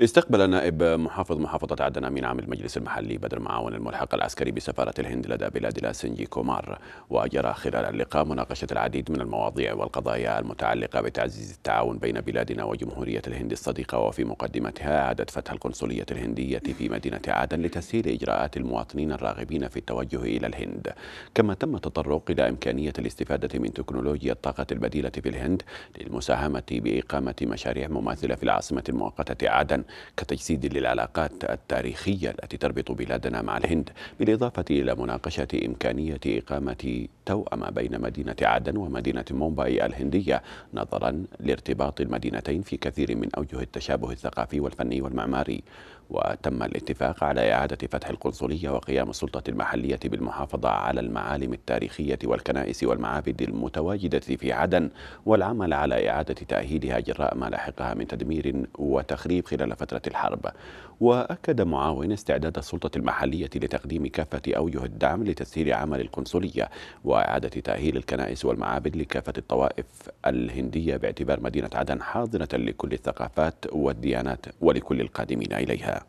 استقبل نائب محافظ محافظة عدن أمين عام المجلس المحلي بدر معاون الملحق العسكري بسفارة الهند لدى بلاد لاسنجي كومار وأجرى خلال اللقاء مناقشة العديد من المواضيع والقضايا المتعلقة بتعزيز التعاون بين بلادنا وجمهورية الهند الصديقة وفي مقدمتها إعادة فتح القنصلية الهندية في مدينة عدن لتسهيل إجراءات المواطنين الراغبين في التوجه إلى الهند كما تم التطرق إلى إمكانية الاستفادة من تكنولوجيا الطاقة البديلة في الهند للمساهمة بإقامة مشاريع مماثلة في العاصمة المؤقتة عدن كتجسيد للعلاقات التاريخية التي تربط بلادنا مع الهند بالإضافة إلى مناقشة إمكانية إقامة توأمة بين مدينة عدن ومدينة مومباي الهندية نظرا لارتباط المدينتين في كثير من أوجه التشابه الثقافي والفني والمعماري وتم الاتفاق على إعادة فتح القنصلية وقيام السلطة المحلية بالمحافظة على المعالم التاريخية والكنائس والمعابد المتواجدة في عدن والعمل على إعادة تأهيلها جراء ما لاحقها من تدمير وتخريب خلال خلال فترة الحرب وأكد معاون استعداد السلطة المحلية لتقديم كافة أوجه الدعم لتسهيل عمل القنصلية وإعادة تأهيل الكنائس والمعابد لكافة الطوائف الهندية باعتبار مدينة عدن حاضنة لكل الثقافات والديانات ولكل القادمين إليها